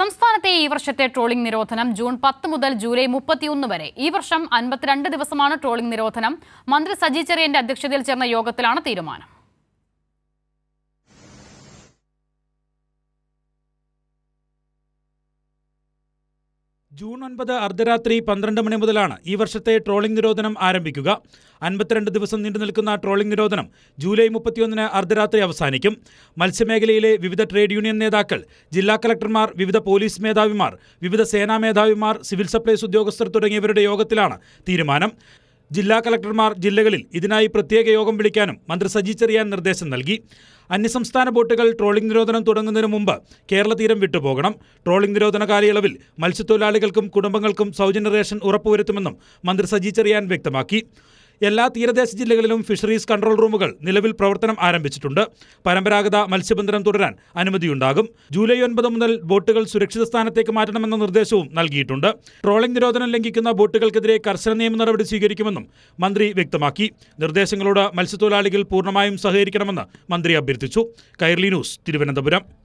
സംസ്ഥാനത്തെ ഈ വർഷത്തെ ട്രോളിംഗ് നിരോധനം ജൂൺ പത്ത് മുതൽ ജൂലൈ മുപ്പത്തിയൊന്ന് വരെ ഈ വർഷം അൻപത്തിരണ്ട് ദിവസമാണ് ട്രോളിംഗ് നിരോധനം മന്ത്രി സജി ചെറിയന്റെ അധ്യക്ഷതയിൽ ചേർന്ന യോഗത്തിലാണ് തീരുമാനം ജൂൺ ഒൻപത് അർദ്ധരാത്രി പന്ത്രണ്ട് മണി മുതലാണ് ഈ വർഷത്തെ ട്രോളിംഗ് നിരോധനം ആരംഭിക്കുക അൻപത്തിരണ്ട് ദിവസം നീണ്ടു നിൽക്കുന്ന ട്രോളിംഗ് നിരോധനം ജൂലൈ മുപ്പത്തിയൊന്നിന് അർദ്ധരാത്രി അവസാനിക്കും മത്സ്യമേഖലയിലെ വിവിധ ട്രേഡ് യൂണിയൻ നേതാക്കൾ ജില്ലാ കളക്ടർമാർ വിവിധ പോലീസ് മേധാവിമാർ വിവിധ സേനാ മേധാവിമാർ സിവിൽ സപ്ലൈസ് ഉദ്യോഗസ്ഥർ തുടങ്ങിയവരുടെ യോഗത്തിലാണ് തീരുമാനം ജില്ലാ കളക്ടർമാർ ജില്ലകളിൽ ഇതിനായി പ്രത്യേക യോഗം വിളിക്കാനും മന്ത്രി സജി ചെറിയാൻ നിർദ്ദേശം നൽകി അന്യസംസ്ഥാന ബോട്ടുകൾ ട്രോളിംഗ് നിരോധനം തുടങ്ങുന്നതിന് മുമ്പ് കേരള തീരം വിട്ടുപോകണം ട്രോളിംഗ് നിരോധന കാലയളവിൽ മത്സ്യത്തൊഴിലാളികൾക്കും കുടുംബങ്ങൾക്കും സൗജന്യ റേഷൻ ഉറപ്പുവരുത്തുമെന്നും മന്ത്രി സജി ചെറിയാൻ വ്യക്തമാക്കി എല്ലാ തീരദേശ ജില്ലകളിലും ഫിഷറീസ് കൺട്രോൾ റൂമുകൾ നിലവിൽ പ്രവർത്തനം ആരംഭിച്ചിട്ടുണ്ട് പരമ്പരാഗത മത്സ്യബന്ധനം തുടരാൻ അനുമതിയുണ്ടാകും ജൂലൈ ഒൻപത് മുതൽ ബോട്ടുകൾ സുരക്ഷിത സ്ഥാനത്തേക്ക് മാറ്റണമെന്ന നിർദ്ദേശവും നൽകിയിട്ടുണ്ട് ട്രോളിംഗ് നിരോധനം ലംഘിക്കുന്ന ബോട്ടുകൾക്കെതിരെ കർശന നിയമ നടപടി സ്വീകരിക്കുമെന്നും മന്ത്രി വ്യക്തമാക്കി നിർദ്ദേശങ്ങളോട് മത്സ്യത്തൊഴിലാളികൾ പൂർണ്ണമായും സഹകരിക്കണമെന്ന് മന്ത്രി അഭ്യർത്ഥിച്ചു കൈർലി ന്യൂസ് തിരുവനന്തപുരം